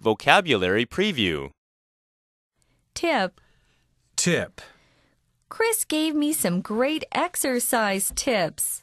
Vocabulary Preview Tip Tip Chris gave me some great exercise tips.